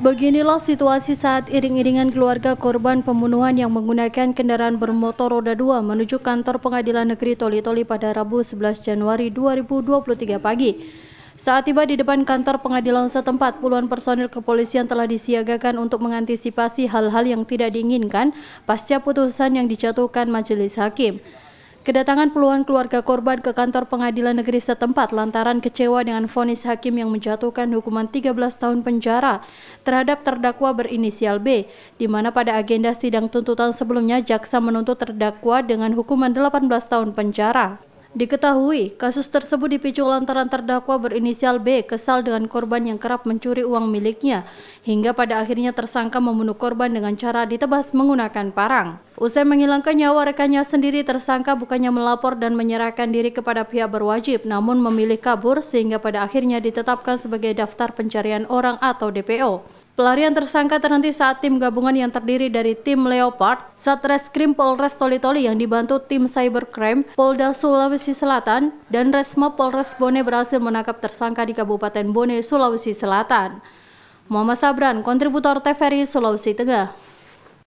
Beginilah situasi saat iring-iringan keluarga korban pembunuhan yang menggunakan kendaraan bermotor roda 2 menuju kantor pengadilan negeri Toli-Toli pada Rabu 11 Januari 2023 pagi. Saat tiba di depan kantor pengadilan setempat, puluhan personil kepolisian telah disiagakan untuk mengantisipasi hal-hal yang tidak diinginkan pasca putusan yang dijatuhkan majelis hakim. Kedatangan puluhan keluarga korban ke kantor pengadilan negeri setempat lantaran kecewa dengan vonis hakim yang menjatuhkan hukuman 13 tahun penjara terhadap terdakwa berinisial B, di mana pada agenda sidang tuntutan sebelumnya jaksa menuntut terdakwa dengan hukuman 18 tahun penjara. Diketahui, kasus tersebut dipicu lantaran terdakwa berinisial B kesal dengan korban yang kerap mencuri uang miliknya, hingga pada akhirnya tersangka membunuh korban dengan cara ditebas menggunakan parang. Usai menghilangkan nyawa rekannya sendiri, tersangka bukannya melapor dan menyerahkan diri kepada pihak berwajib, namun memilih kabur sehingga pada akhirnya ditetapkan sebagai daftar pencarian orang atau DPO. Pelarian tersangka terhenti saat tim gabungan yang terdiri dari tim Leopard, Satreskrim Polres Toli-Toli yang dibantu tim Cybercrime Polda Sulawesi Selatan dan Resmo Polres Bone berhasil menangkap tersangka di Kabupaten Bone, Sulawesi Selatan. Muhammad Sabran, kontributor TVRI Sulawesi Tengah.